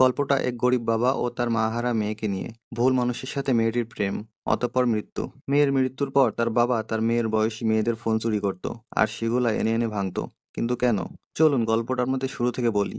গল্পটা এক গরিব বাবা ও তার মাহারা মেয়েকে নিয়ে ভুল মানুষের সাথে মেয়েটির প্রেম অতপর মৃত্যু মেয়ের মৃত্যুর পর তার বাবা তার মেয়ের বয়সী মেয়েদের ফোন চুরি করত আর সেগুলা এনে এনে ভাঙত কিন্তু কেন চলুন গল্পটার মধ্যে শুরু থেকে বলি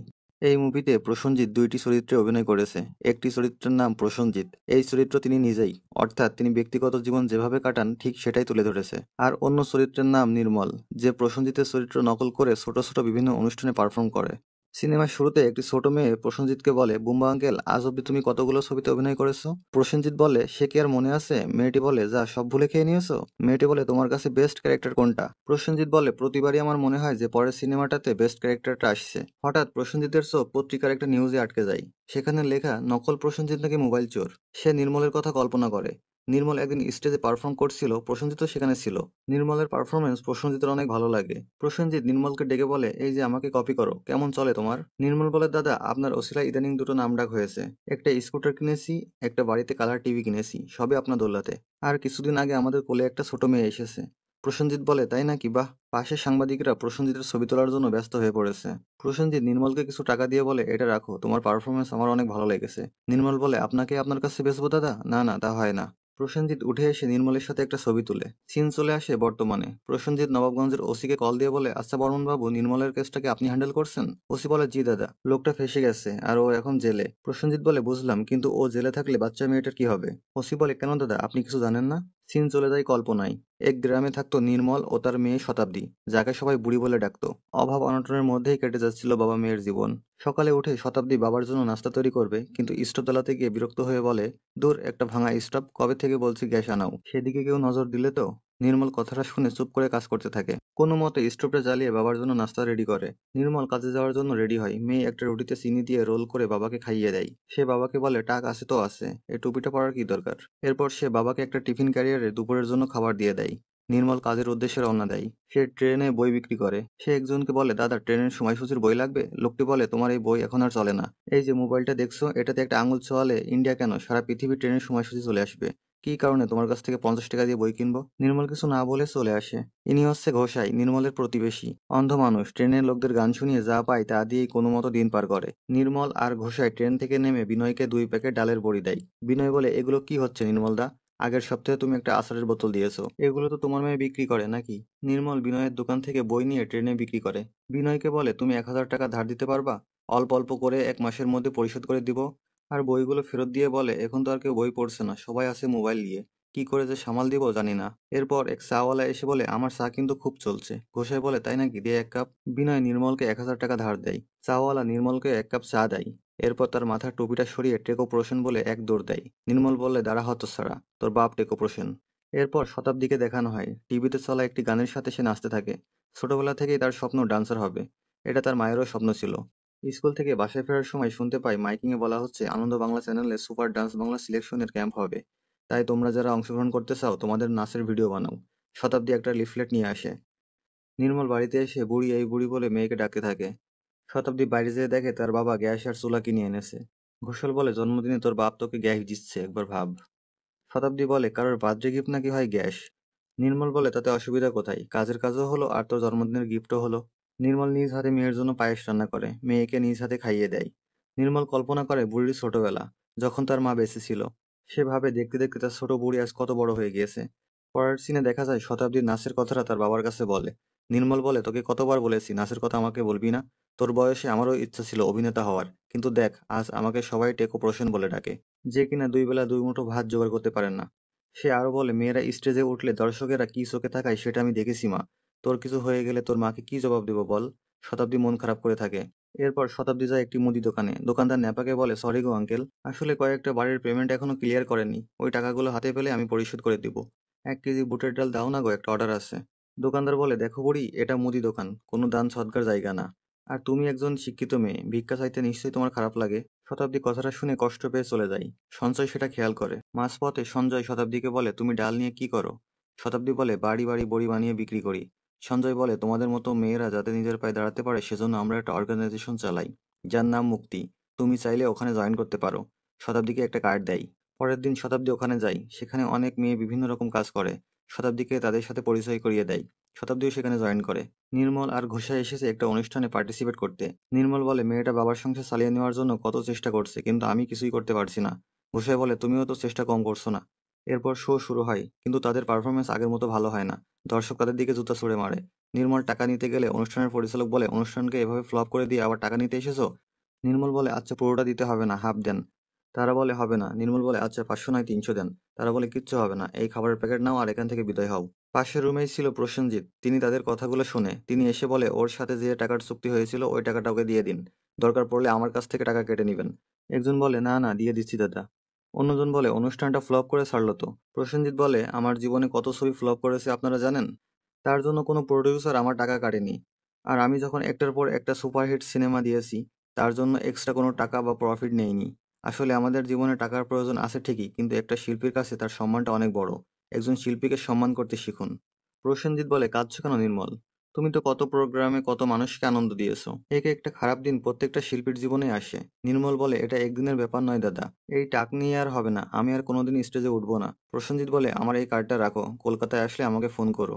এই মুভিতে প্রসঞ্জিৎ দুইটি চরিত্রে অভিনয় করেছে একটি চরিত্রের নাম প্রসঞ্জিৎ এই চরিত্র তিনি নিজেই অর্থাৎ তিনি ব্যক্তিগত জীবন যেভাবে কাটান ঠিক সেটাই তুলে ধরেছে আর অন্য চরিত্রের নাম নির্মল যে প্রসঞ্জিতের চরিত্র নকল করে ছোট ছোট বিভিন্ন অনুষ্ঠানে পারফর্ম করে সিনেমার শুরুতে একটি ছোট মেয়ে প্রসেনজিৎকে বলে বুম্বা আঙ্কেল আজ অব্দি তুমি কতগুলো ছবিতে অভিনয় করেছো প্রসেনজিৎ বলে সে কি আর মনে আছে মেয়েটি বলে যা সব ভুলে খেয়ে নিয়েছো মেয়েটি বলে তোমার কাছে বেস্ট ক্যারেক্টার কোনটা প্রসেনজিৎ বলে প্রতিবারই আমার মনে হয় যে পরের সিনেমাটাতে বেস্ট ক্যারেক্টারটা আসছে হঠাৎ প্রসেনজিতের চোখ পত্রিকার একটা নিউজে আটকে যায় সেখানে লেখা নকল প্রসেনজিৎ নাকি মোবাইল চোর সে নির্মলের কথা কল্পনা করে নির্মল একদিন স্টেজে পারফর্ম করছিল প্রসেনজিৎ সেখানে ছিল নির্মলের পারফরমেন্স প্রসেনজিতের অনেক ভালো লাগে প্রসেনজিৎ নির্মলকে ডেকে বলে এই যে আমাকে কপি করো কেমন চলে তোমার নির্মল বলে দাদা আপনার ওসিলায় ইদানিং দুটো নাম ডাক হয়েছে একটা স্কুটার কিনেছি একটা বাড়িতে কালার টিভি কিনেছি সবে আপনার দোল্লাতে আর কিছুদিন আগে আমাদের কোলে একটা ছোট মেয়ে এসেছে প্রসেনজিৎ বলে তাই নাকি বাহ পাশের সাংবাদিকরা প্রসেনজিতের ছবি তোলার জন্য ব্যস্ত হয়ে পড়েছে প্রসেনজিৎ নির্মলকে কিছু টাকা দিয়ে বলে এটা রাখো তোমার পারফরমেন্স আমার অনেক ভালো লেগেছে নির্মল বলে আপনাকে আপনার কাছে বেসবো দাদা না না তা হয় না প্রসেনজিৎ উঠে এসে নির্মলের সাথে একটা ছবি তুলে সিন চলে আসে বর্তমানে প্রসেনজিৎ নবাবগঞ্জের ওসিকে কল দিয়ে বলে আচ্ছা বাবু নির্মলের কেসটাকে আপনি হ্যান্ডেল করছেন ওসি বলে জি দাদা লোকটা ফেসে গেছে আর ও এখন জেলে প্রসেনজিৎ বলে বুঝলাম কিন্তু ও জেলে থাকলে বাচ্চা মেয়েটার কি হবে ওসি বলে কেন দাদা আপনি কিছু জানেন না সিন চলে যায় কল্পনায় এক গ্রামে থাকতো নির্মল ও তার মেয়ে শতাব্দী যাকে সবাই বুড়ি বলে ডাকতো অভাব অনটনের মধ্যেই কেটে যাচ্ছিল বাবা মেয়ের জীবন সকালে উঠে শতাব্দী বাবার জন্য নাস্তা তৈরি করবে কিন্তু স্টোভ গিয়ে বিরক্ত হয়ে বলে দূর একটা ভাঙা স্টোভ কবে থেকে বলছি গ্যাস আনাও সেদিকে কেউ নজর দিলে তো নির্মল কথাটা শুনে চুপ করে কাজ করতে থাকে কোনো মতে স্টোভটা জ্বালিয়ে বাবার জন্য নাস্তা রেডি করে নির্মল কাজে যাওয়ার জন্য রেডি হয় মেয়ে একটা রুটিতে চিনি দিয়ে রোল করে বাবাকে খাইয়ে দেয় সে বাবাকে বলে টাক আছে তো আছে এই টুপিটা পরার কি দরকার এরপর সে বাবাকে একটা টিফিন ক্যারিয়ারে দুপুরের জন্য খাবার দিয়ে দেয় নির্মল কাজের উদ্দেশ্যে রওনা দেয় সে ট্রেনে বই বিক্রি করে সে একজনকে বলে দাদা ট্রেনের সময়সূচির বই লাগবে লোকটি বলে তোমার এই বই এখন আর চলে না এই যে মোবাইলটা দেখছো এটাতে একটা আঙুল চলে ইন্ডিয়া কেন সারা পৃথিবী ট্রেনের সময়সূচি চলে আসবে কি কারণে তোমার কাছ থেকে পঞ্চাশ টাকা দিয়ে বই কিনবো নির্মল কিছু না বলে চলে আসে ইনি হচ্ছে ঘোষাই নির্মলের প্রতিবেশী অন্ধ মানুষ ট্রেনের লোকদের গান শুনিয়ে যা পায় তা দিয়েই কোনো মতো দিন পার করে নির্মল আর ঘোষাই ট্রেন থেকে নেমে বিনয়কে দুই প্যাকেট ডালের বড়ি দেয় বিনয় বলে এগুলো কি হচ্ছে নির্মলদা আগের সপ্তাহে তুমি একটা আচারের বোতল দিয়েছো এগুলো তো তোমার মেয়ে বিক্রি করে নাকি নির্মল বিনয়ের দোকান থেকে বই নিয়ে ট্রেনে বিক্রি করে বিনয়কে বলে তুমি এক হাজার টাকা ধার দিতে পারবা অল্প অল্প করে এক মাসের মধ্যে পরিশোধ করে দিব আর বইগুলো ফেরত দিয়ে বলে এখন তো আর কেউ বই পড়ছে না সবাই আছে মোবাইল নিয়ে কি করে যে সামাল দিব জানি না এরপর এক চাওয়ালা এসে বলে আমার চা কিন্তু খুব চলছে ঘোষাই বলে তাই নাকি দিয়ে এক কাপ বিনয় নির্মলকে এক হাজার টাকা ধার দেয় চাওয়ালা নির্মলকে এক কাপ চা দেয় এরপর তার মাথার টুপিটা সরিয়ে টেকো প্রসেন বলে এক দৌড় দেয় নির্মল বললে দাঁড়া হতো সারা তোর বাপ টেকো প্রসেন এরপর শতাব্দীকে দেখানো হয় টিভিতে চলা একটি গানের সাথে সে নাচতে থাকে ছোটবেলা থেকেই তার স্বপ্ন ডান্সার হবে এটা তার মায়েরও স্বপ্ন ছিল স্কুল থেকে বাসায় ফেরার সময় শুনতে পাই মাইকিংয়ে বলা হচ্ছে আনন্দ বাংলা চ্যানেলে সুপার ডান্স বাংলা সিলেকশনের ক্যাম্প হবে তাই তোমরা যারা অংশগ্রহণ করতে চাও তোমাদের নাচের ভিডিও বানাও শতাব্দী একটা লিফলেট নিয়ে আসে নির্মল বাড়িতে এসে বুড়ি এই বুড়ি বলে মেয়েকে ডাকতে থাকে শতাব্দী বাইরে যেয়ে দেখে তার বাবা গ্যাস আর চুলা কিনে এনেছে ঘোষাল বলে জন্মদিনে তোর বাপ তোকে গ্যাস দিচ্ছে একবার ভাব শতাব্দী বলে কারোর বার্থডে গিফট নাকি হয় গ্যাস নির্মল বলে তাতে অসুবিধা কোথায় কাজের কাজও হলো আর তোর জন্মদিনের গিফটও হলো নির্মল নিজ হাতে মেয়ের জন্য পায়েস রান্না করে মেয়েকে নিজ হাতে খাইয়ে দেয় নির্মল কল্পনা করে বুড়ির ছোটবেলা যখন তার মা বেঁচে ছিল সে ভাবে দেখতে দেখতে তার ছোট বুড়ি আজ কত বড় হয়ে গিয়েছে পরের সিনে দেখা যায় শতাব্দীর নাচের কথাটা তার বাবার কাছে বলে নির্মল বলে তোকে কতবার বলেছি নাচের কথা আমাকে বলবি না তোর বয়সে আমারও ইচ্ছা ছিল অভিনেতা হওয়ার কিন্তু দেখ আজ আমাকে সবাই টেকো প্রসেন বলে ডাকে যে কিনা দুই বেলা দুই মুঠো ভাত জোগাড় করতে পারেন না সে আরও বলে মেয়েরা স্টেজে উঠলে দর্শকেরা কি চোখে থাকায় সেটা আমি দেখেছি মা তোর কিছু হয়ে গেলে তোর মাকে কি জবাব দেব বল শতাব্দী মন খারাপ করে থাকে এরপর শতাব্দী যায় একটি মুদি দোকানে দোকানদার নেপাকে বলে সরি গো আঙ্কেল আসলে কয়েকটা বাড়ির পেমেন্ট এখনো ক্লিয়ার করেনি ওই টাকাগুলো হাতে পেলে আমি পরিশোধ করে দিব এক কেজি বুটের ডাল দাও না গো একটা অর্ডার আছে দোকানদার বলে দেখো বড়ি এটা মুদি দোকান কোনো দান সৎকার জায়গা না আর তুমি একজন শিক্ষিত মেয়ে ভিক্ষা চাইতে নিশ্চয়ই তোমার খারাপ লাগে শতাব্দী কথাটা শুনে কষ্ট পেয়ে চলে যায় সঞ্জয় সেটা খেয়াল করে মাঝপথে সঞ্জয় শতাব্দীকে বলে তুমি ডাল নিয়ে কি করো শতাব্দী বলে বাড়ি বাড়ি বড়ি বানিয়ে বিক্রি করি সঞ্জয় বলে তোমাদের মতো মেয়েরা যাতে নিজের পায়ে দাঁড়াতে পারে সেজন্য আমরা একটা অর্গানাইজেশন চালাই যার নাম মুক্তি তুমি চাইলে ওখানে জয়েন করতে পারো শতাব্দীকে একটা কার্ড দেয় পরের দিন শতাব্দী ওখানে যাই সেখানে অনেক মেয়ে বিভিন্ন রকম কাজ করে শতাব্দীকে তাদের সাথে পরিচয় করিয়ে দেয় শতাব্দীও সেখানে জয়েন করে নির্মল আর ঘোষা এসেছে একটা অনুষ্ঠানে পার্টিসিপেট করতে নির্মল বলে মেয়েটা বাবার সংসার চালিয়ে নেওয়ার জন্য কত চেষ্টা করছে কিন্তু আমি কিছুই করতে পারছি না ঘোষায় বলে তুমিও তো চেষ্টা কম করছো না এরপর শো শুরু হয় কিন্তু তাদের পারফরমেন্স আগের মতো ভালো হয় না দর্শক তাদের দিকে জুতা ছুড়ে মারে নির্মল টাকা নিতে গেলে অনুষ্ঠানের পরিচালক বলে অনুষ্ঠানকে এভাবে ফ্লপ করে দিয়ে আবার টাকা নিতে এসেছো নির্মল বলে আচ্ছা পুরোটা দিতে হবে না হাফ দেন তারা বলে হবে না নির্মল বলে আচ্ছা পাঁচশো নয় তিনশো দেন তারা বলে কিচ্ছু হবে না এই খাবারের প্যাকেট নাও আর এখান থেকে বিদায় হও পাশের রুমেই ছিল প্রসেনজিৎ তিনি তাদের কথাগুলো শুনে তিনি এসে বলে ওর সাথে যে টাকার চুক্তি হয়েছিল ওই টাকাটা ওকে দিয়ে দিন দরকার পড়লে আমার কাছ থেকে টাকা কেটে নেবেন একজন বলে না না দিয়ে দিচ্ছি দাদা অন্যজন বলে অনুষ্ঠানটা ফ্লপ করে ছাড়লো তো প্রসেনজিৎ বলে আমার জীবনে কত ছবি ফ্লপ করেছে আপনারা জানেন তার জন্য কোনো প্রডিউসার আমার টাকা কাটেনি আর আমি যখন একটার পর একটা সুপারহিট সিনেমা দিয়েছি তার জন্য এক্সট্রা কোনো টাকা বা প্রফিট নেইনি আসলে আমাদের জীবনে টাকার প্রয়োজন আছে ঠিকই কিন্তু একটা শিল্পীর কাছে তার সম্মানটা অনেক বড় একজন শিল্পীকে সম্মান করতে শিখুন প্রসেনজিৎ বলে কাঁদছো কেন নির্মল তুমি তো কত প্রোগ্রামে কত মানুষকে আনন্দ দিয়েছো এক একটা খারাপ দিন প্রত্যেকটা শিল্পীর জীবনে আসে নির্মল বলে এটা একদিনের ব্যাপার নয় দাদা এই টাক নিয়ে আর হবে না আমি আর কোনোদিন স্টেজে উঠবো না প্রসেনজিৎ বলে আমার এই কার্ডটা রাখো কলকাতায় আসলে আমাকে ফোন করো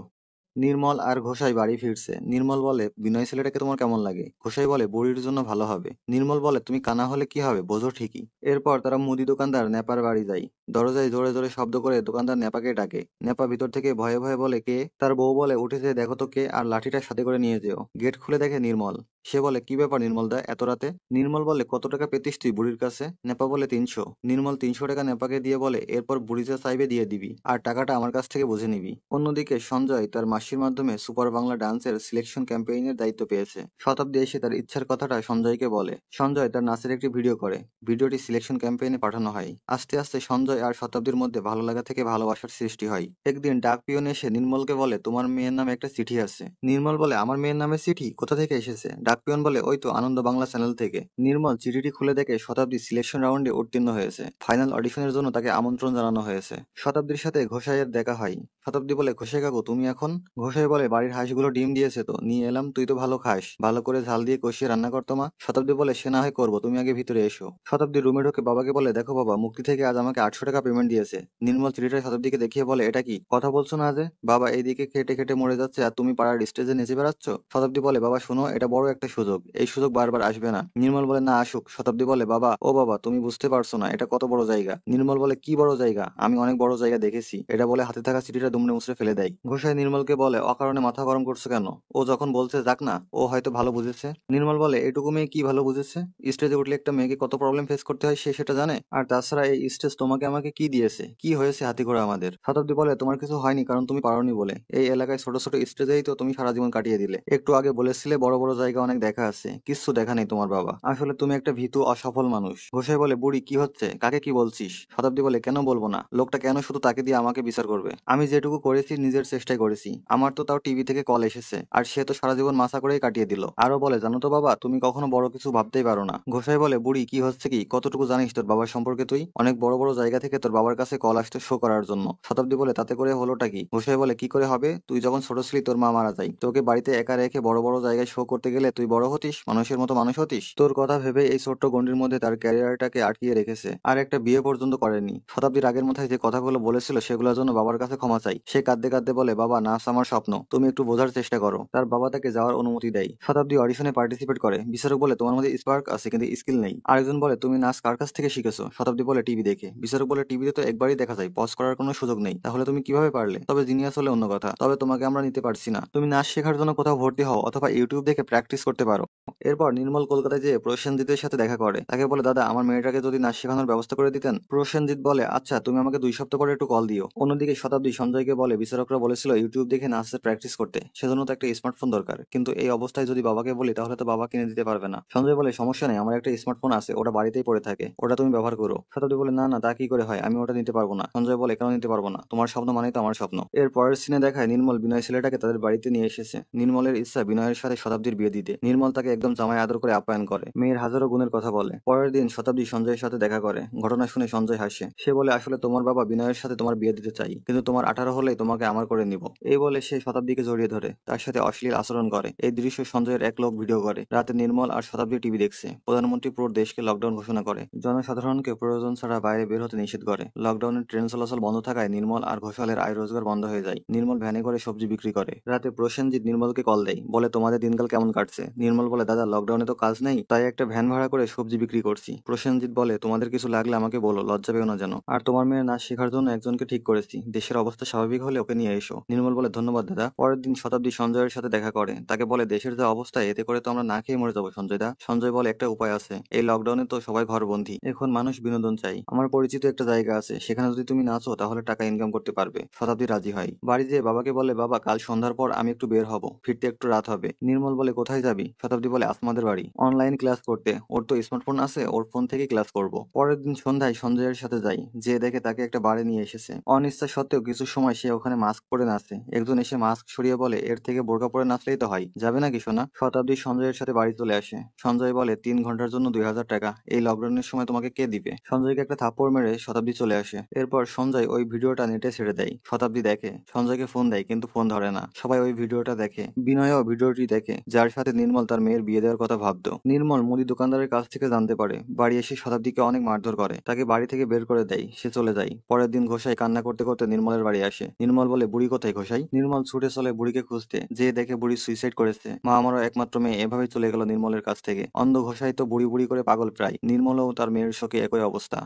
নির্মল আর ঘোষাই বাড়ি ফিরছে নির্মল বলে বিনয় ছেলেটাকে তোমার কেমন লাগে ঘোষাই বলে বুড়ির জন্য ভালো হবে নির্মল বলে তুমি কানা হলে কি হবে বোঝো ঠিকই এরপর তারা মুদি দোকানদার নেপার বাড়ি যায় দরজায় জোরে জোরে শব্দ করে দোকানদার নেপাকে ডাকে নেপা ভিতর থেকে ভয়ে ভয়ে বলে কে তার বউ বলে উঠেছে দেখো তো কে আর লাঠিটা সাথে করে নিয়ে যেও গেট খুলে দেখে নির্মল সে বলে কি ব্যাপার নির্মল দা এত রাতে নির্মল বলে কত টাকা পেতিস তুই বুড়ির কাছে নেপা বলে তিনশো নির্মল তিনশো টাকা নেপাকে দিয়ে বলে এরপর বুড়িতে চাইবে দিয়ে দিবি আর টাকাটা আমার কাছ থেকে বুঝে নিবি অন্যদিকে সঞ্জয় তার মাসি রাশির মাধ্যমে সুপার বাংলা ডান্সের সিলেকশন ক্যাম্পেইনের দায়িত্ব পেয়েছে শতাব্দী এসে তার ইচ্ছার কথাটা সঞ্জয়কে বলে সঞ্জয় তার নাচের একটি ভিডিও করে ভিডিওটি সিলেকশন ক্যাম্পেইনে পাঠানো হয় আস্তে আস্তে সঞ্জয় আর শতাব্দীর মধ্যে ভালো লাগা থেকে ভালোবাসার সৃষ্টি হয় একদিন ডাক পিয়ন এসে নির্মলকে বলে তোমার মেয়ের নামে একটা চিঠি আছে নির্মল বলে আমার মেয়ের নামে চিঠি কোথা থেকে এসেছে ডাক পিয়ন বলে ওই তো আনন্দ বাংলা চ্যানেল থেকে নির্মল চিঠিটি খুলে দেখে শতাব্দী সিলেকশন রাউন্ডে উত্তীর্ণ হয়েছে ফাইনাল অডিশনের জন্য তাকে আমন্ত্রণ জানানো হয়েছে শতাব্দীর সাথে ঘোষাইয়ের দেখা হয় শতাব্দী বলে ঘষে কাকু তুমি এখন ঘষে বলে বাড়ির হাঁসগুলো ডিম দিয়েছে তো নিয়ে এলাম তুই তো ভালো খাস ভালো করে ঝাল দিয়ে কষিয়ে রান্না করতো মা শতাব্দী বলে সে না হয় করবো তুমি আগে ভিতরে এসো শতাব্দী রুমে ঢুকে বাবাকে বলে দেখো বাবা মুক্তি থেকে আজ আমাকে আটশো টাকা পেমেন্ট দিয়েছে নির্মল চিঠিটা শতাব্দীকে দেখিয়ে বলে এটা কি কথা বলছো না যে বাবা এইদিকে খেটে খেটে মরে যাচ্ছে আর তুমি পাড়ার স্টেজে নেচে বেড়াচ্ছ শতাব্দী বলে বাবা শোনো এটা বড় একটা সুযোগ এই সুযোগ বারবার আসবে না নির্মল বলে না আসুক শতাব্দী বলে বাবা ও বাবা তুমি বুঝতে পারছো না এটা কত বড় জায়গা নির্মল বলে কি বড় জায়গা আমি অনেক বড় জায়গা দেখেছি এটা বলে হাতে থাকা চিঠিটা দুমড়ে মুচড়ে ফেলে দেয় ঘোষাই নির্মলকে বলে অকারণে মাথা গরম করছে কেন ও যখন বলছে যাক না ও হয়তো ভালো বুঝেছে নির্মল বলে এটুকু মেয়ে কি ভালো বুঝেছে স্টেজে উঠলে একটা মেয়েকে কত প্রবলেম ফেস করতে হয় সে সেটা জানে আর তাছাড়া এই স্টেজ তোমাকে আমাকে কি দিয়েছে কি হয়েছে হাতি ঘোড়া আমাদের শতাব্দী বলে তোমার কিছু হয়নি কারণ তুমি পারোনি বলে এই এলাকায় ছোট ছোট স্টেজেই তো তুমি সারা জীবন কাটিয়ে দিলে একটু আগে বলেছিলে বড় বড় জায়গা অনেক দেখা আছে কিছু দেখা নেই তোমার বাবা আসলে তুমি একটা ভীতু অসফল মানুষ ঘোষাই বলে বুড়ি কি হচ্ছে কাকে কি বলছিস শতাব্দী বলে কেন বলবো না লোকটা কেন শুধু তাকে দিয়ে আমাকে বিচার করবে আমি যেটুকু যেটুকু করেছি নিজের চেষ্টায় করেছি আমার তো তাও টিভি থেকে কল এসেছে আর সে তো সারা জীবন মাসা করেই কাটিয়ে দিল আরো বলে জানো তো বাবা তুমি কখনো বড় কিছু ভাবতেই পারো না ঘোষাই বলে বুড়ি কি হচ্ছে কি কতটুকু জানিস তোর বাবার সম্পর্কে তুই অনেক বড় বড় জায়গা থেকে তোর বাবার কাছে কল আসতো শো করার জন্য শতাব্দী বলে তাতে করে হলোটা কি ঘোষাই বলে কি করে হবে তুই যখন ছোট ছিলি তোর মা মারা যায় তোকে বাড়িতে একা রেখে বড় বড় জায়গায় শো করতে গেলে তুই বড় হতিস মানুষের মতো মানুষ হতিস তোর কথা ভেবে এই ছোট্ট গন্ডির মধ্যে তার ক্যারিয়ারটাকে আটকিয়ে রেখেছে আর একটা বিয়ে পর্যন্ত করেনি শতাব্দীর আগের মাথায় যে কথাগুলো বলেছিল সেগুলোর জন্য বাবার কাছে ক্ষমা চাই যায় সে কাঁদতে কাঁদতে বলে বাবা নাচ আমার স্বপ্ন তুমি একটু বোঝার চেষ্টা করো তার বাবা তাকে যাওয়ার অনুমতি দেয় শতাব্দী অডিশনে পার্টিসিপেট করে বিচারক বলে তোমার মধ্যে স্পার্ক আছে কিন্তু স্কিল নেই আরেকজন বলে তুমি নাচ কার কাছ থেকে শিখেছো শতাব্দী বলে টিভি দেখে বিচারক বলে টিভিতে তো একবারই দেখা যায় পজ করার কোনো সুযোগ নেই তাহলে তুমি কিভাবে পারলে তবে জিনিয়াস হলে অন্য কথা তবে তোমাকে আমরা নিতে পারছি না তুমি নাচ শেখার জন্য কোথাও ভর্তি হও অথবা ইউটিউব দেখে প্র্যাকটিস করতে পারো এরপর নির্মল কলকাতায় যেয়ে প্রসেনজিতের সাথে দেখা করে তাকে বলে দাদা আমার মেয়েটাকে যদি নাচ শেখানোর ব্যবস্থা করে দিতেন প্রসেনজিৎ বলে আচ্ছা তুমি আমাকে দুই সপ্তাহ পরে একটু কল দিও অন্যদিকে শতাব্দী সঞ্জয় হৃদয়কে বলে বিচারকরা বলেছিল ইউটিউব দেখে নাচের প্র্যাকটিস করতে সেজন্য তো একটা স্মার্টফোন দরকার কিন্তু এই অবস্থায় যদি বাবাকে বলি তাহলে তো বাবা কিনে দিতে পারবে না সঞ্জয় বলে সমস্যা নেই আমার একটা স্মার্টফোন আছে ওটা বাড়িতেই পড়ে থাকে ওটা তুমি ব্যবহার করো শতাব্দী বলে না না তা কি করে হয় আমি ওটা নিতে পারবো না সঞ্জয় বলে কেন নিতে পারবো না তোমার স্বপ্ন মানেই তো আমার স্বপ্ন এর পরের সিনে দেখায় নির্মল বিনয় ছেলেটাকে তাদের বাড়িতে নিয়ে এসেছে নির্মলের ইচ্ছা বিনয়ের সাথে শতাব্দীর বিয়ে দিতে নির্মল তাকে একদম জামায় আদর করে আপ্যায়ন করে মেয়ের হাজারো গুণের কথা বলে পরের দিন শতাব্দী সঞ্জয়ের সাথে দেখা করে ঘটনা শুনে সঞ্জয় হাসে সে বলে আসলে তোমার বাবা বিনয়ের সাথে তোমার বিয়ে দিতে চাই কিন্তু তোমার আঠারো ছাড়া হলে তোমাকে আমার করে নিব এই বলে সে শতাব্দীকে জড়িয়ে ধরে তার সাথে অশ্লীল আচরণ করে এই দৃশ্য সঞ্জয়ের এক লোক ভিডিও করে রাতে নির্মল আর শতাব্দী টিভি দেখছে প্রধানমন্ত্রী পুরো দেশকে লকডাউন ঘোষণা করে জনসাধারণকে প্রয়োজন ছাড়া বাইরে বের হতে নিষেধ করে লকডাউনের ট্রেন চলাচল বন্ধ থাকায় নির্মল আর ঘোষালের আয় রোজগার বন্ধ হয়ে যায় নির্মল ভ্যানে করে সবজি বিক্রি করে রাতে প্রসেনজিৎ নির্মলকে কল দেয় বলে তোমাদের দিনকাল কেমন কাটছে নির্মল বলে দাদা লকডাউনে তো কাজ নেই তাই একটা ভ্যান ভাড়া করে সবজি বিক্রি করছি প্রসেনজিৎ বলে তোমাদের কিছু লাগলে আমাকে বলো লজ্জা পেও না যেন আর তোমার মেয়ে নাচ শেখার জন্য একজনকে ঠিক করেছি দেশের অবস্থা স্বাভাবিক হলে ওকে নিয়ে এসো নির্মল বলে ধন্যবাদ দাদা পরের দিন শতাব্দী সঞ্জয়ের সাথে দেখা করে তাকে বলে দেশের যা অবস্থা এতে করে তো আমরা না খেয়ে মরে যাবো সঞ্জয় দা সঞ্জয় বলে একটা উপায় আছে এই লকডাউনে তো সবাই ঘরবন্দি এখন মানুষ বিনোদন চাই আমার পরিচিত একটা জায়গা আছে সেখানে যদি তুমি নাচো তাহলে টাকা ইনকাম করতে পারবে শতাব্দী রাজি হয় বাড়ি যেয়ে বাবাকে বলে বাবা কাল সন্ধ্যার পর আমি একটু বের হব ফিরতে একটু রাত হবে নির্মল বলে কোথায় যাবি শতাব্দী বলে আসমাদের বাড়ি অনলাইন ক্লাস করতে ওর তো স্মার্টফোন আছে ওর ফোন থেকে ক্লাস করব পরের দিন সন্ধ্যায় সঞ্জয়ের সাথে যাই যে দেখে তাকে একটা বাড়ি নিয়ে এসেছে অনিচ্ছা সত্ত্বেও কিছু সময় সময় সে ওখানে মাস্ক পরে নাচে একজন এসে মাস্ক সরিয়ে বলে এর থেকে বোরকা পরে নাচলেই তো হয় যাবে নাকি সোনা শতাব্দী সঞ্জয়ের সাথে বাড়ি চলে আসে সঞ্জয় বলে তিন ঘন্টার জন্য দুই হাজার টাকা এই লকডাউনের সময় তোমাকে কে দিবে সঞ্জয়কে একটা থাপ্পড় মেরে শতাব্দী চলে আসে এরপর সঞ্জয় ওই ভিডিওটা নেটে ছেড়ে দেয় শতাব্দী দেখে সঞ্জয়কে ফোন দেয় কিন্তু ফোন ধরে না সবাই ওই ভিডিওটা দেখে বিনয়ও ভিডিওটি দেখে যার সাথে নির্মল তার মেয়ের বিয়ে দেওয়ার কথা ভাবত নির্মল মুদি দোকানদারের কাছ থেকে জানতে পারে বাড়ি এসে শতাব্দীকে অনেক মারধর করে তাকে বাড়ি থেকে বের করে দেয় সে চলে যায় পরের দিন ঘোষায় কান্না করতে করতে নির্মলের বাড়ি আসে আসে নির্মল বলে বুড়ি কোথায় ঘোষাই নির্মল ছুটে চলে বুড়িকে খুঁজতে যে দেখে বুড়ি সুইসাইড করেছে মা আমারও একমাত্র মেয়ে এভাবে চলে গেল নির্মলের কাছ থেকে অন্ধ ঘোষাই তো বুড়ি বুড়ি করে পাগল প্রায় নির্মলও তার মেয়ের শোকে একই অবস্থা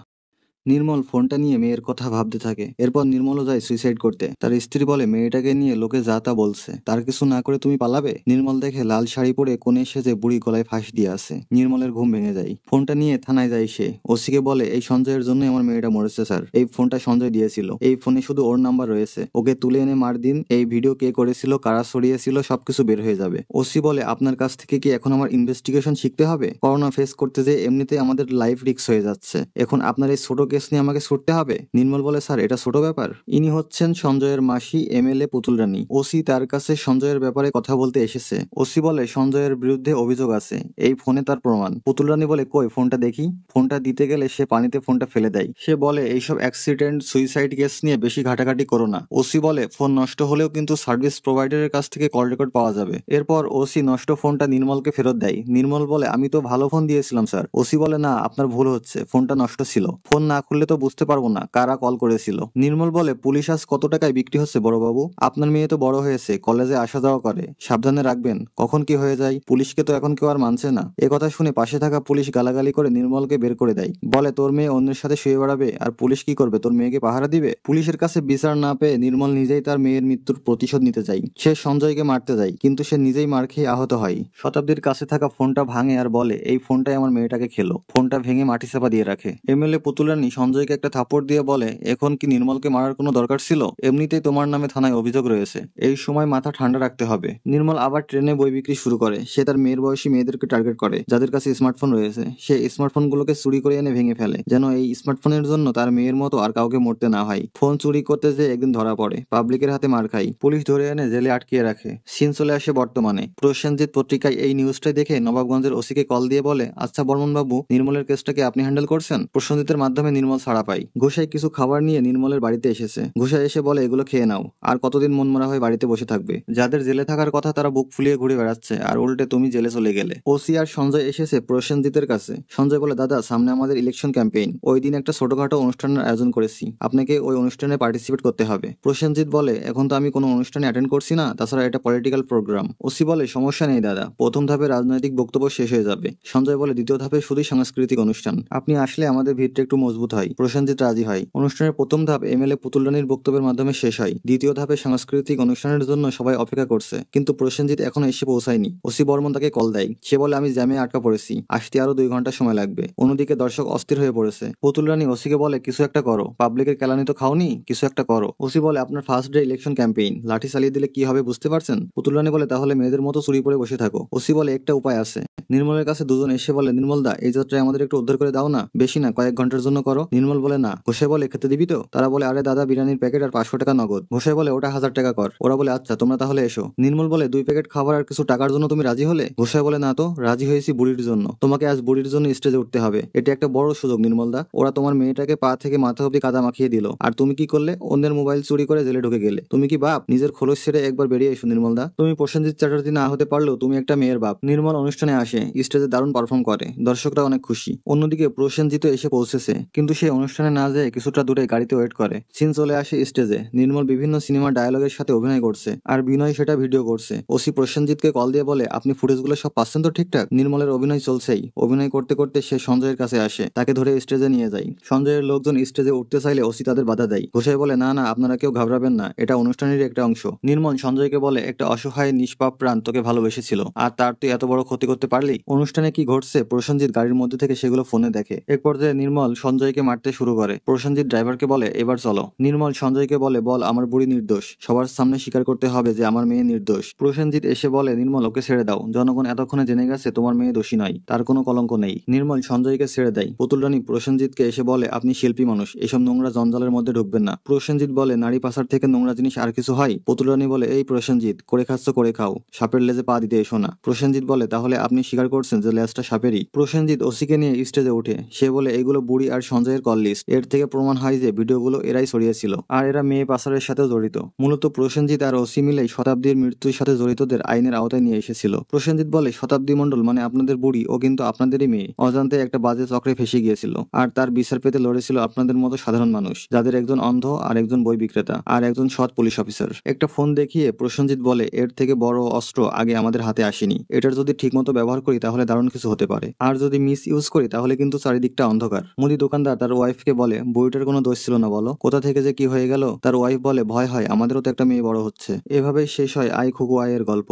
নির্মল ফোনটা নিয়ে মেয়ের কথা ভাবতে থাকে এরপর নির্মলও যায় সুইসাইড করতে তার স্ত্রী বলে মেয়েটাকে নিয়ে লোকে যা তা বলছে তার কিছু না করে তুমি পালাবে নির্মল দেখে লাল শাড়ি পরে কোণে সেজে বুড়ি গলায় ফাঁস দিয়ে আসে নির্মলের ঘুম ভেঙে যায় ফোনটা নিয়ে থানায় যায় সে ওসিকে বলে এই সঞ্জয়ের জন্য আমার মেয়েটা মরেছে স্যার এই ফোনটা সঞ্জয় দিয়েছিল এই ফোনে শুধু ওর নাম্বার রয়েছে ওকে তুলে এনে মার দিন এই ভিডিও কে করেছিল কারা সরিয়েছিল সবকিছু বের হয়ে যাবে ওসি বলে আপনার কাছ থেকে কি এখন আমার ইনভেস্টিগেশন শিখতে হবে করোনা ফেস করতে যে এমনিতে আমাদের লাইফ রিক্স হয়ে যাচ্ছে এখন আপনার এই ছোট কেস নিয়ে আমাকে ছুটতে হবে নির্মল বলে স্যার এটা ছোট ব্যাপার ইনি হচ্ছেন সঞ্জয়ের মাসি এম এল এ পুতুল রানী ওসি তার কাছে সঞ্জয়ের ব্যাপারে কথা বলতে এসেছে ওসি বলে সঞ্জয়ের বিরুদ্ধে অভিযোগ আছে এই ফোনে তার প্রমাণ পুতুল রানী বলে কই ফোনটা দেখি ফোনটা দিতে গেলে সে পানিতে ফোনটা ফেলে দেয় সে বলে এইসব অ্যাক্সিডেন্ট সুইসাইড কেস নিয়ে বেশি ঘাটাঘাটি করো না ওসি বলে ফোন নষ্ট হলেও কিন্তু সার্ভিস প্রোভাইডারের কাছ থেকে কল রেকর্ড পাওয়া যাবে এরপর ওসি নষ্ট ফোনটা নির্মলকে ফেরত দেয় নির্মল বলে আমি তো ভালো ফোন দিয়েছিলাম স্যার ওসি বলে না আপনার ভুল হচ্ছে ফোনটা নষ্ট ছিল ফোন না খুললে তো বুঝতে পারবো না কারা কল করেছিল নির্মল বলে পুলিশ আজ কত টাকায় বিক্রি হচ্ছে বড়বাবু আপনার মেয়ে তো বড় হয়েছে কলেজে আসা যাওয়া করে সাবধানে রাখবেন কখন কি হয়ে যায় পুলিশকে তো এখন কেউ আর মানছে না এ কথা শুনে পাশে থাকা পুলিশ গালাগালি করে নির্মলকে বের করে দেয় বলে তোর মেয়ে অন্যের সাথে শুয়ে বেড়াবে আর পুলিশ কি করবে তোর মেয়েকে পাহারা দিবে পুলিশের কাছে বিচার না পেয়ে নির্মল নিজেই তার মেয়ের মৃত্যুর প্রতিশোধ নিতে যায় সে সঞ্জয়কে মারতে যায় কিন্তু সে নিজেই মার খেয়ে আহত হয় শতাব্দীর কাছে থাকা ফোনটা ভাঙে আর বলে এই ফোনটাই আমার মেয়েটাকে খেলো ফোনটা ভেঙে মাটি চাপা দিয়ে রাখে এমএলএ পুতুলানি সঞ্জয়কে একটা থাপড় দিয়ে বলে এখন কি নির্মলকে মারার কোনো দরকার ছিল এমনিতেই তোমার নামে থানায় অভিযোগ রয়েছে এই সময় মাথা ঠান্ডা রাখতে হবে নির্মল আবার ট্রেনে বই বিক্রি শুরু করে সে তার মেয়ের বয়সী মেয়েদেরকে টার্গেট করে যাদের কাছে স্মার্টফোন রয়েছে সে স্মার্টফোনগুলোকে চুরি করে এনে ভেঙে ফেলে যেন এই স্মার্টফোনের জন্য তার মেয়ের মতো আর কাউকে মরতে না হয় ফোন চুরি করতে যে একদিন ধরা পড়ে পাবলিকের হাতে মার খাই পুলিশ ধরে এনে জেলে আটকিয়ে রাখে সিন চলে আসে বর্তমানে প্রসেনজিৎ পত্রিকায় এই নিউজটাই দেখে নবাবগঞ্জের ওসিকে কল দিয়ে বলে আচ্ছা বর্মন বাবু নির্মলের কেসটাকে আপনি হ্যান্ডেল করছেন প্রসেনজিতের মাধ্যমে নির্মল ছাড়া পাই ঘোষাই কিছু খাবার নিয়ে নির্মলের বাড়িতে এসেছে ঘোষাই এসে বলে এগুলো খেয়ে নাও আর কতদিন মন মরা হয়ে বাড়িতে বসে থাকবে যাদের জেলে থাকার কথা তারা বুক ফুলিয়ে ঘুরে বেড়াচ্ছে আর উল্টে তুমি জেলে চলে গেলে ওসি আর সঞ্জয় এসেছে প্রসেনজিতের কাছে সঞ্জয় বলে দাদা সামনে আমাদের ইলেকশন ক্যাম্পেইন ওই দিন একটা ছোটখাটো অনুষ্ঠানের আয়োজন করেছি আপনাকে ওই অনুষ্ঠানে পার্টিসিপেট করতে হবে প্রসেনজিৎ বলে এখন তো আমি কোনো অনুষ্ঠানে অ্যাটেন্ড করছি না তাছাড়া এটা পলিটিক্যাল প্রোগ্রাম ওসি বলে সমস্যা নেই দাদা প্রথম ধাপে রাজনৈতিক বক্তব্য শেষ হয়ে যাবে সঞ্জয় বলে দ্বিতীয় ধাপে শুধুই সাংস্কৃতিক অনুষ্ঠান আপনি আসলে আমাদের ভিড়টা একটু মজবুত প্রস্তুত হয় প্রশান্তি রাজি হয় অনুষ্ঠানের প্রথম ধাপ এম এল এ পুতুল রানীর বক্তব্যের মাধ্যমে শেষ হয় দ্বিতীয় ধাপে সাংস্কৃতিক অনুষ্ঠানের জন্য সবাই অপেক্ষা করছে কিন্তু প্রশান্তি এখনো এসে পৌঁছায়নি ওসি বর্মন তাকে কল দেয় সে বলে আমি জ্যামে আটকা পড়েছি আসতে আরো দুই ঘন্টা সময় লাগবে অন্যদিকে দর্শক অস্থির হয়ে পড়েছে পুতুল রানী ওসিকে বলে কিছু একটা করো পাবলিকের কেলানি তো খাওনি কিছু একটা করো ওসি বলে আপনার ফার্স্ট ডে ইলেকশন ক্যাম্পেইন লাঠি চালিয়ে দিলে কি হবে বুঝতে পারছেন পুতুল রানী বলে তাহলে মেয়েদের মতো চুরি পড়ে বসে থাকো ওসি বলে একটা উপায় আছে নির্মলের কাছে দুজন এসে বলে নির্মল দা এই যাত্রায় আমাদের একটু উদ্ধার করে দাও না বেশি না কয়েক ঘন্টার জন্য করো নির্মল বলে না ঘোষে বলে খেতে দিবি তো তারা বলে আরে দাদা বিরিয়ানির প্যাকেট আর পাঁচশো টাকা নগদ ঘোষে বলে ওটা হাজার টাকা কর ওরা বলে আচ্ছা তোমরা তাহলে এসো নির্মল বলে দুই প্যাকেট খাবার আর কিছু টাকার জন্য তুমি রাজি হলে ঘোষে বলে না তো রাজি হয়েছি বুড়ির জন্য তোমাকে আজ বুড়ির জন্য স্টেজে উঠতে হবে এটা একটা বড় সুযোগ নির্মলদা ওরা তোমার মেয়েটাকে পা থেকে মাথা অব্দি কাদা মাখিয়ে দিল আর তুমি কি করলে অন্যের মোবাইল চুরি করে জেলে ঢুকে গেলে তুমি কি বাপ নিজের খোলস ছেড়ে একবার বেরিয়ে এসো নির্মলদা তুমি প্রসেনজিৎ চ্যাটার্জি না হতে পারলেও তুমি একটা মেয়ের বাপ নির্মল অনুষ্ঠানে আসে স্টেজে দারুণ পারফর্ম করে দর্শকরা অনেক খুশি অন্যদিকে প্রসেনজিৎ এসে পৌঁছেছে কিন্তু কিন্তু সেই অনুষ্ঠানে না যেয়ে কিছুটা দূরে গাড়িতে ওয়েট করে সিন চলে আসে স্টেজে নির্মল বিভিন্ন সিনেমার ডায়লগের সাথে অভিনয় করছে আর বিনয় সেটা ভিডিও করছে ওসি প্রসেনজিৎকে কল দিয়ে বলে আপনি ফুটেজগুলো সব পাচ্ছেন তো ঠিকঠাক নির্মলের অভিনয় চলছেই অভিনয় করতে করতে সে সঞ্জয়ের কাছে আসে তাকে ধরে স্টেজে নিয়ে যায় সঞ্জয়ের লোকজন স্টেজে উঠতে চাইলে ওসি তাদের বাধা দেয় ঘোষায় বলে না না আপনারা কেউ ঘাবড়াবেন না এটা অনুষ্ঠানের একটা অংশ নির্মল সঞ্জয়কে বলে একটা অসহায় নিষ্পাপ প্রাণ তোকে ভালোবেসেছিল আর তার তুই এত বড় ক্ষতি করতে পারলি অনুষ্ঠানে কি ঘটছে প্রসেনজিৎ গাড়ির মধ্যে থেকে সেগুলো ফোনে দেখে এক পর্যায়ে নির্মল সঞ্জয়কে সঞ্জয়কে মারতে শুরু করে প্রসেনজিৎ ড্রাইভারকে বলে এবার চলো নির্মল সঞ্জয়কে বলে বল আমার বুড়ি নির্দোষ সবার সামনে স্বীকার করতে হবে যে আমার মেয়ে নির্দোষ প্রসেনজিৎ এসে বলে নির্মল ওকে ছেড়ে দাও জনগণ এতক্ষণে জেনে গেছে তোমার মেয়ে দোষী নয় তার কোনো কলঙ্ক নেই নির্মল সঞ্জয়কে ছেড়ে দেয় পুতুল রানী প্রসেনজিৎকে এসে বলে আপনি শিল্পী মানুষ এসব নোংরা জঞ্জালের মধ্যে ঢুকবেন না প্রসেনজিৎ বলে নারী পাশার থেকে নোংরা জিনিস আর কিছু হয় পুতুল রানী বলে এই প্রসেনজিৎ করে খাস করে খাও সাপের লেজে পা দিতে এসো না প্রসেনজিৎ বলে তাহলে আপনি স্বীকার করছেন যে লেজটা সাপেরই প্রসেনজিৎ ওসিকে নিয়ে স্টেজে উঠে সে বলে এগুলো বুড়ি আর সঞ্জয়ের কল লিস্ট এর থেকে প্রমাণ হয় যে ভিডিওগুলো এরাই সরিয়েছিল আর এরা মেয়ে পাচারের সাথে জড়িত মূলত প্রসেনজিৎ আর ওসি মিলেই শতাব্দীর মৃত্যুর সাথে জড়িতদের আইনের আওতায় নিয়ে এসেছিল প্রসেনজিৎ বলে শতাব্দী মন্ডল মানে আপনাদের বুড়ি ও কিন্তু আপনাদেরই মেয়ে অজান্তে একটা বাজে চক্রে ফেসে গিয়েছিল আর তার বিচার পেতে লড়েছিল আপনাদের মতো সাধারণ মানুষ যাদের একজন অন্ধ আর একজন বই বিক্রেতা আর একজন সৎ পুলিশ অফিসার একটা ফোন দেখিয়ে প্রসেনজিৎ বলে এর থেকে বড় অস্ত্র আগে আমাদের হাতে আসেনি এটার যদি ঠিকমতো ব্যবহার করি তাহলে দারুণ কিছু হতে পারে আর যদি মিস ইউজ করি তাহলে কিন্তু চারিদিকটা অন্ধকার মুদি দোকানদার দাদা তার ওয়াইফকে বলে বইটার কোনো দোষ ছিল না বলো কোথা থেকে যে কি হয়ে গেল তার ওয়াইফ বলে ভয় হয় আমাদেরও তো একটা মেয়ে বড় হচ্ছে এভাবেই শেষ হয় আই খুকু আয়ের গল্প